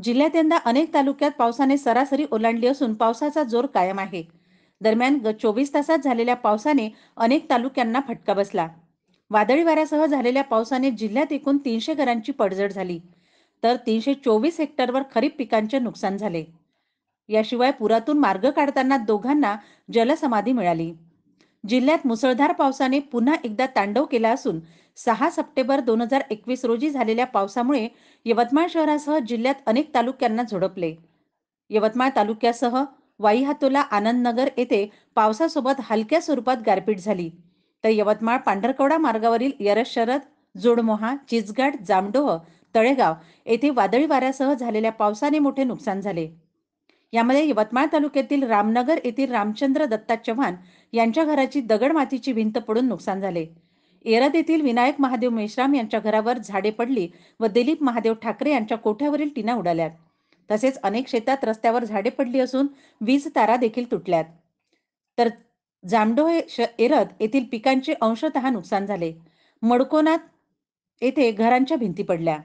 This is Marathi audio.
जिल्ह्यात यंदा अनेक तालुक्यात पावसाने सरासरी ओलांडली असून पावसाचा जोर कायम आहे दरम्यान चोवीस तासात झालेल्या पावसाने अनेक तालुक्यांना फटका बसला वादळी वाऱ्यासह झालेल्या पावसाने जिल्ह्यात एकूण तीनशे घरांची पडझड झाली तर तीनशे चोवीस हेक्टरवर खरीप पिकांचे नुकसान झाले याशिवाय पुरातून मार्ग काढताना दोघांना जलसमाधी मिळाली जिल्ह्यात मुसळधार पावसाने पुन्हा एकदा तांडव केला असून सहा सप्टेंबर दोन हजार एकवीस रोजी झालेल्या पावसामुळे यवतमाळ शहरासह जिल्ह्यात अनेक तालुक्यांना झोडपले यवतमाळ तालुक्यासह वाईहातोला आनंदनगर येथे पावसासोबत हलक्या स्वरूपात गारपीट झाली तर यवतमाळ पांढरकवडा मार्गावरील यरस शरद जोडमोहा चिचघाट जामडोह तळेगाव येथे वादळी वाऱ्यासह झालेल्या पावसाने मोठे नुकसान झाले यामध्ये यवतमाळ तालुक्यातील रामनगर येथील रामचंद्र दत्ता चव्हाण यांच्या घराची दगड मातीची भिंत पडून नुकसान झाले एरद येथील विनायक महादेव मेश्राम यांच्या घरावर झाडे पडली व दिलीप महादेव ठाकरे यांच्या कोठ्यावरील टीना उडाल्यात तसेच अनेक शेतात रस्त्यावर झाडे पडली असून वीज तारा देखील तुटल्यात तर जामडोहे एरद येथील पिकांचे अंशतः नुकसान झाले मडकोनात येथे घरांच्या भिंती पडल्या